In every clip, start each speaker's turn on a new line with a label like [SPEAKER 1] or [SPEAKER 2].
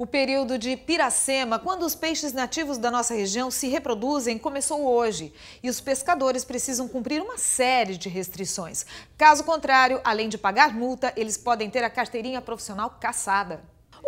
[SPEAKER 1] O período de piracema, quando os peixes nativos da nossa região se reproduzem, começou hoje. E os pescadores precisam cumprir uma série de restrições. Caso contrário, além de pagar multa, eles podem ter a carteirinha profissional caçada.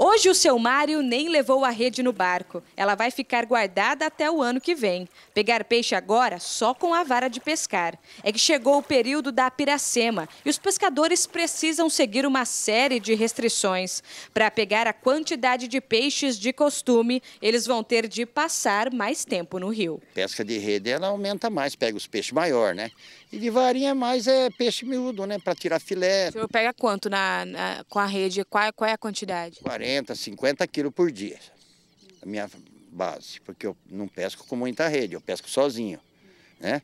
[SPEAKER 1] Hoje o seu Mário nem levou a rede no barco. Ela vai ficar guardada até o ano que vem. Pegar peixe agora só com a vara de pescar. É que chegou o período da piracema e os pescadores precisam seguir uma série de restrições. Para pegar a quantidade de peixes de costume, eles vão ter de passar mais tempo no rio.
[SPEAKER 2] Pesca de rede ela aumenta mais, pega os peixes maior, né? E de varinha mais é peixe miúdo, né? Para tirar filé. O
[SPEAKER 1] senhor pega quanto na, na, com a rede? Qual, é, qual é a quantidade?
[SPEAKER 2] 40. 40, 50 quilos por dia, a minha base, porque eu não pesco com muita rede, eu pesco sozinho, né?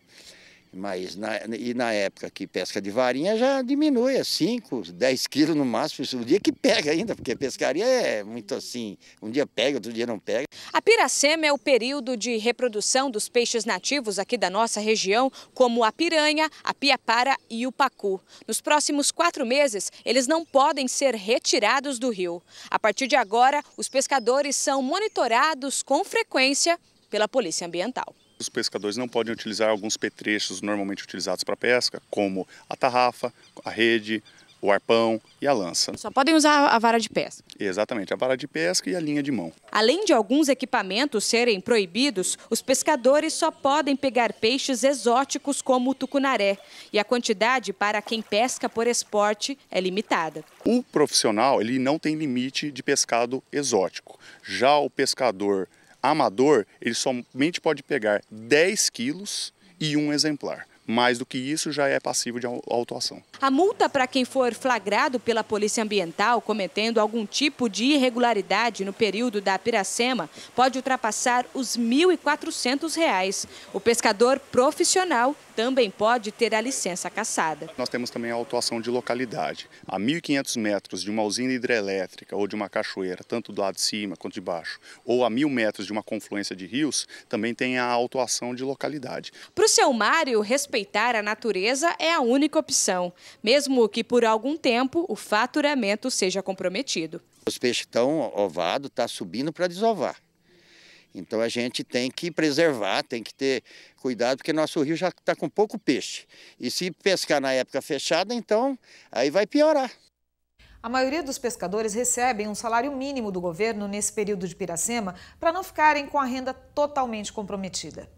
[SPEAKER 2] Mas na, e na época que pesca de varinha já diminui a 5, 10 quilos no máximo, o dia que pega ainda, porque pescaria é muito assim, um dia pega, outro dia não pega.
[SPEAKER 1] A piracema é o período de reprodução dos peixes nativos aqui da nossa região, como a piranha, a piapara e o pacu. Nos próximos quatro meses, eles não podem ser retirados do rio. A partir de agora, os pescadores são monitorados com frequência pela Polícia Ambiental.
[SPEAKER 3] Os pescadores não podem utilizar alguns petrechos normalmente utilizados para pesca, como a tarrafa, a rede, o arpão e a lança.
[SPEAKER 1] Só podem usar a vara de pesca.
[SPEAKER 3] Exatamente, a vara de pesca e a linha de mão.
[SPEAKER 1] Além de alguns equipamentos serem proibidos, os pescadores só podem pegar peixes exóticos como o tucunaré. E a quantidade para quem pesca por esporte é limitada.
[SPEAKER 3] O profissional ele não tem limite de pescado exótico. Já o pescador amador, ele somente pode pegar 10 quilos e um exemplar. Mais do que isso, já é passivo de autuação.
[SPEAKER 1] A multa para quem for flagrado pela Polícia Ambiental cometendo algum tipo de irregularidade no período da Piracema pode ultrapassar os R$ 1.400. O pescador profissional também pode ter a licença cassada.
[SPEAKER 3] Nós temos também a autuação de localidade. A 1.500 metros de uma usina hidrelétrica ou de uma cachoeira, tanto do lado de cima quanto de baixo, ou a 1.000 metros de uma confluência de rios, também tem a autuação de
[SPEAKER 2] localidade.
[SPEAKER 1] Para o seu Mário, respeito respeitar a natureza é a única opção, mesmo que por algum tempo o faturamento seja comprometido.
[SPEAKER 2] Os peixes estão ovados, estão tá subindo para desovar. Então a gente tem que preservar, tem que ter cuidado, porque nosso rio já está com pouco peixe. E se pescar na época fechada, então aí vai piorar.
[SPEAKER 1] A maioria dos pescadores
[SPEAKER 2] recebem um salário mínimo do governo
[SPEAKER 1] nesse período de Piracema para não ficarem com a renda totalmente comprometida.